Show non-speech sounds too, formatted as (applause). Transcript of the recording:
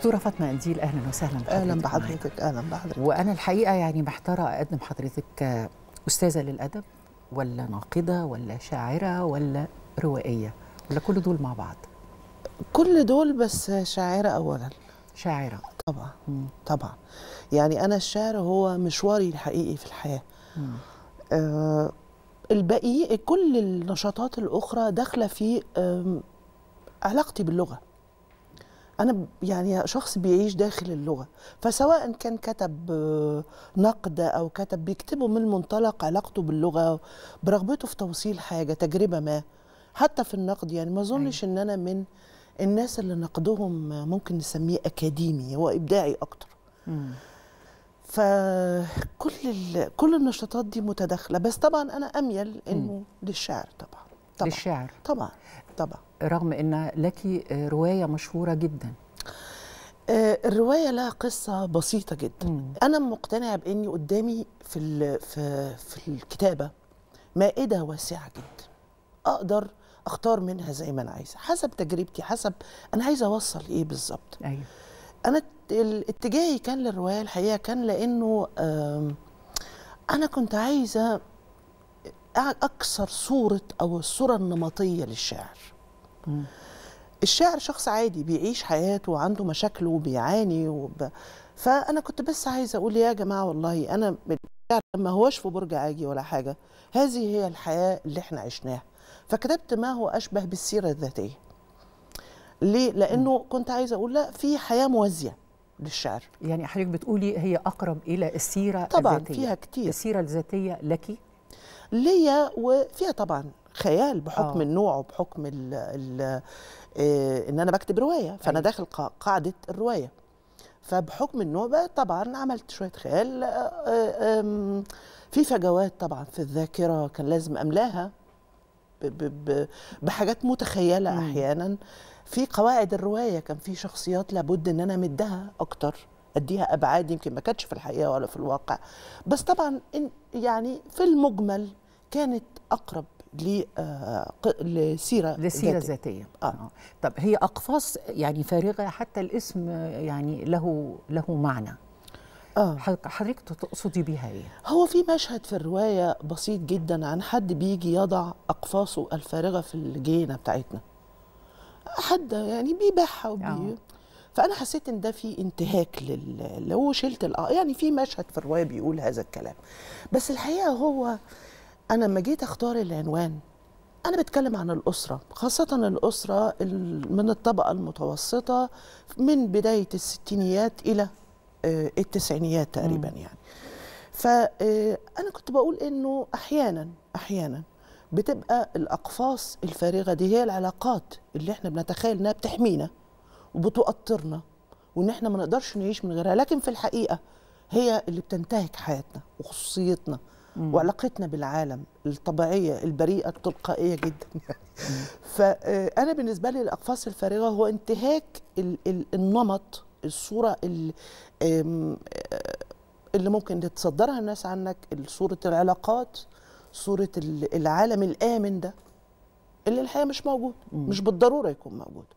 دكتوره فاطمه قنديل اهلا وسهلا بحضرتك اهلا بحضرتك اهلا بحضرتك وانا الحقيقه يعني محتاره اقدم حضرتك استاذه للادب ولا ناقده ولا شاعره ولا روائيه ولا كل دول مع بعض كل دول بس شاعره اولا شاعره طبعا مم. طبعا يعني انا الشعر هو مشواري الحقيقي في الحياه آه الباقي كل النشاطات الاخرى داخله في آه علاقتي باللغه انا يعني شخص بيعيش داخل اللغه فسواء كان كتب آه، نقد او كتب بيكتبه من منطلق علاقته باللغه برغبته في توصيل حاجه تجربه ما حتى في النقد يعني ما اظنش أيوة. ان انا من الناس اللي نقدهم ممكن نسميه اكاديمي هو ابداعي اكتر فكل كل النشاطات دي متداخله بس طبعا انا اميل انه للشعر طبعا طبعا للشعر طبعا طبعا رغم ان لك آه، روايه مشهوره جدا آه، الرواية لها قصة بسيطة جدا مم. أنا مقتنعة بإني قدامي في, في, في الكتابة مائدة واسعة جدا أقدر أختار منها زي ما أنا عايزة حسب تجربتي حسب أنا عايزة أوصل إيه بالظبط أيوه. أنا اتجاهي كان للرواية الحقيقة كان لأنه أنا كنت عايزة اكثر صوره او الصوره النمطيه للشاعر م. الشاعر شخص عادي بيعيش حياته وعنده مشاكله وبيعاني وب... فانا كنت بس عايزه اقول يا جماعه والله انا ما هوش في برج عاجي ولا حاجه هذه هي الحياه اللي احنا عشناها فكتبت ما هو اشبه بالسيره الذاتيه ليه لانه م. كنت عايزه اقول لا في حياه موازيه للشعر يعني حضرتك بتقولي هي اقرب الى السيره طبعا الذاتيه طبعا فيها كتير السيره الذاتيه لك ليا وفيها طبعا خيال بحكم أوه. النوع وبحكم الـ الـ إيه ان انا بكتب روايه فانا أيه. داخل قاعده الروايه فبحكم النوع بقى طبعا عملت شويه خيال آه، آه، في فجوات طبعا في الذاكره كان لازم املاها بحاجات متخيله احيانا في قواعد الروايه كان في شخصيات لابد ان انا امدها اكتر اديها ابعاد يمكن ما كانتش في الحقيقه ولا في الواقع بس طبعا يعني في المجمل كانت اقرب آه، لسيره لسيره ذاتيه, آه. آه. طب هي اقفاص يعني فارغه حتى الاسم يعني له له معنى آه. حضرتك تقصدي بيها ايه؟ هو في مشهد في الروايه بسيط جدا عن حد بيجي يضع اقفاصه الفارغه في الجينة بتاعتنا حد يعني بيبيعها آه. وبي... آه. فانا حسيت ان ده في انتهاك لل لو شلت الأ... يعني في مشهد في الروايه بيقول هذا الكلام بس الحقيقه هو انا لما جيت اختار العنوان أنا بتكلم عن الأسرة خاصة الأسرة من الطبقة المتوسطة من بداية الستينيات إلى آه، التسعينيات تقريبا يعني فأنا آه، كنت بقول إنه أحيانا أحيانا بتبقى الأقفاص الفارغة دي هي العلاقات اللي إحنا بنتخيل إنها بتحمينا وبتؤطرنا وان احنا ما نقدرش نعيش من غيرها لكن في الحقيقه هي اللي بتنتهك حياتنا وخصوصيتنا مم. وعلاقتنا بالعالم الطبيعيه البريئه التلقائيه جدا (laughs) فانا بالنسبه لي الاقفاص الفارغه هو انتهاك الـ الـ النمط الصوره آه، اللي ممكن تتصدرها الناس عنك صوره العلاقات صوره العالم الامن ده اللي الحقيقه مش موجود مم. مش بالضروره يكون موجود